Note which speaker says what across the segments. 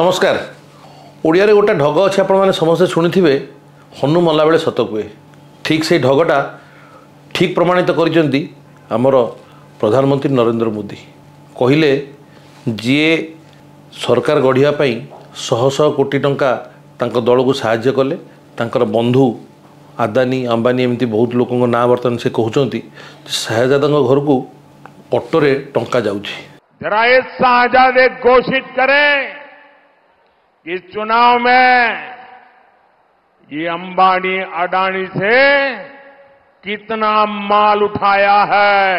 Speaker 1: ନମସ୍କାର ଓଡ଼ିଆରେ ଗୋଟେ ଢଗ ଅଛି ଆପଣମାନେ ସମସ୍ତେ ଶୁଣିଥିବେ ହନୁ ମଲାବେଳେ ସତ କୁହେ ଠିକ୍ ସେଇ ଢଗଟା ଠିକ୍ ପ୍ରମାଣିତ କରିଛନ୍ତି ଆମର ପ୍ରଧାନମନ୍ତ୍ରୀ ନରେନ୍ଦ୍ର ମୋଦି କହିଲେ ଯିଏ ସରକାର ଗଢ଼ିବା ପାଇଁ ଶହ ଶହ କୋଟି ଟଙ୍କା ତାଙ୍କ ଦଳକୁ ସାହାଯ୍ୟ କଲେ ତାଙ୍କର ବନ୍ଧୁ ଆଦାନୀ ଅମ୍ବାନୀ ଏମିତି ବହୁତ ଲୋକଙ୍କ ନାଁ ବର୍ତ୍ତମାନ ସେ କହୁଛନ୍ତି ଯେ ଶାହଜାଦାଙ୍କ ଘରକୁ ଅଟୋରେ ଟଙ୍କା ଯାଉଛି
Speaker 2: कि चुनाव में ये अंबानी अडानी से कितना माल उठाया है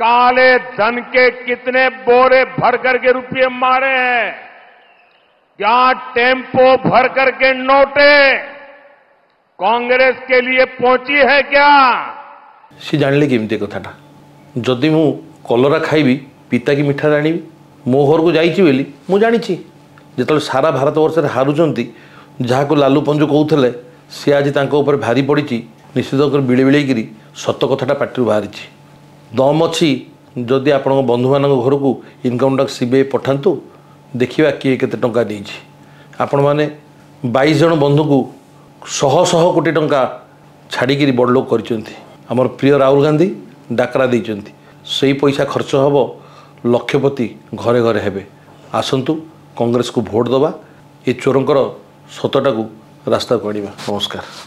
Speaker 2: काले धन के कितने बोरे भर करके रुपये मारे हैं क्या टेम्पो भर करके नोटे कांग्रेस के लिए पहुंची है क्या
Speaker 1: সে জানলে কি এমতি কথাটা যদি ମୁଁ କଲରା ଖାଇବି ପିତାକି ମିଠାରେ ଆଣିବି ମୋ ଘରକୁ ଯାଇଛି ବୋଲି ମୁଁ ଜାଣିଛି ଯେତେବେଳେ ସାରା ଭାରତବର୍ଷରେ ହାରୁଛନ୍ତି ଯାହାକୁ ଲାଲୁ ପଞ୍ଜୁ କହୁଥିଲେ ସେ ଆଜି ତାଙ୍କ ଉପରେ ଭାରି ପଡ଼ିଛି ନିଶ୍ଚିତ କରି ବିଳିବିଳେଇକିରି ସତ କଥାଟା ପାଟିରୁ ବାହାରିଛି ଦମ୍ ଅଛି ଯଦି ଆପଣଙ୍କ ବନ୍ଧୁମାନଙ୍କ ଘରକୁ income tax C B I ପଠାନ୍ତୁ ଦେଖିବା କିଏ କେତେ ଟଙ୍କା ନେଇଛି ଆପଣମାନେ ବାଇଶ ଜଣ ବନ୍ଧୁଙ୍କୁ ଶହ ଶହ କୋଟି ଟଙ୍କା ଛାଡ଼ିକିରି ବଡ଼ଲୋକ କରିଛନ୍ତି ଆମର ପ୍ରିୟ ରାହୁଲ ଗାନ୍ଧୀ ଡାକରା ଦେଇଛନ୍ତି ସେଇ ପଇସା ଖର୍ଚ୍ଚ ହେବ ଲକ୍ଷପତି ଘରେ ଘରେ ହେବେ ଆସନ୍ତୁ କଂଗ୍ରେସକୁ ଭୋଟ୍ ଦେବା ଏ ଚୋରଙ୍କର ସତଟାକୁ ରାସ୍ତାକୁ ଆଣିବା ନମସ୍କାର